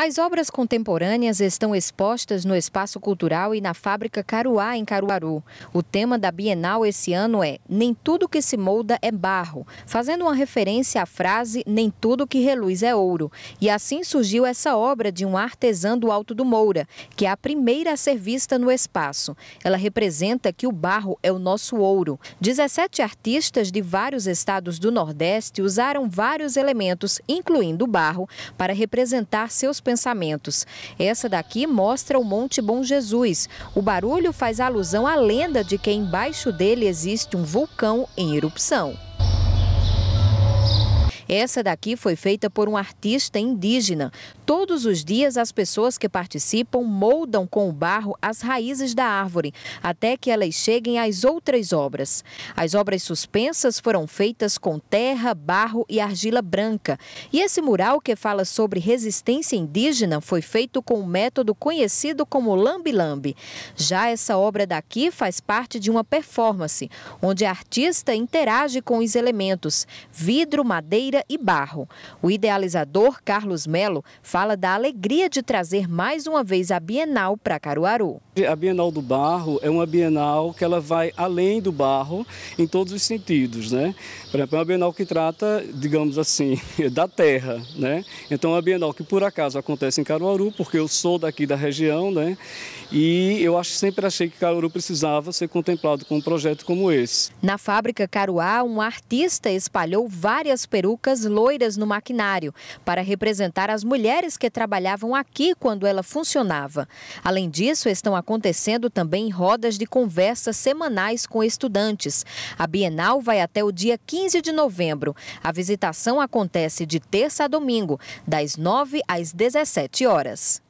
As obras contemporâneas estão expostas no Espaço Cultural e na Fábrica Caruá, em Caruaru. O tema da Bienal esse ano é Nem tudo que se molda é barro, fazendo uma referência à frase Nem tudo que reluz é ouro. E assim surgiu essa obra de um artesã do Alto do Moura, que é a primeira a ser vista no espaço. Ela representa que o barro é o nosso ouro. 17 artistas de vários estados do Nordeste usaram vários elementos, incluindo o barro, para representar seus pensamentos. Essa daqui mostra o Monte Bom Jesus. O barulho faz alusão à lenda de que embaixo dele existe um vulcão em erupção. Essa daqui foi feita por um artista indígena. Todos os dias, as pessoas que participam moldam com o barro as raízes da árvore, até que elas cheguem às outras obras. As obras suspensas foram feitas com terra, barro e argila branca. E esse mural que fala sobre resistência indígena foi feito com um método conhecido como lambi-lambi. Já essa obra daqui faz parte de uma performance, onde a artista interage com os elementos vidro, madeira, madeira e barro. O idealizador Carlos Melo fala da alegria de trazer mais uma vez a Bienal para Caruaru. A Bienal do Barro é uma Bienal que ela vai além do barro em todos os sentidos, né? Por exemplo, é uma Bienal que trata, digamos assim, da terra, né? Então é uma Bienal que por acaso acontece em Caruaru, porque eu sou daqui da região, né? E eu acho, sempre achei que Caruaru precisava ser contemplado com um projeto como esse. Na fábrica Caruá, um artista espalhou várias perucas loiras no maquinário, para representar as mulheres que trabalhavam aqui quando ela funcionava. Além disso, estão acontecendo também rodas de conversas semanais com estudantes. A Bienal vai até o dia 15 de novembro. A visitação acontece de terça a domingo, das 9 às 17 horas.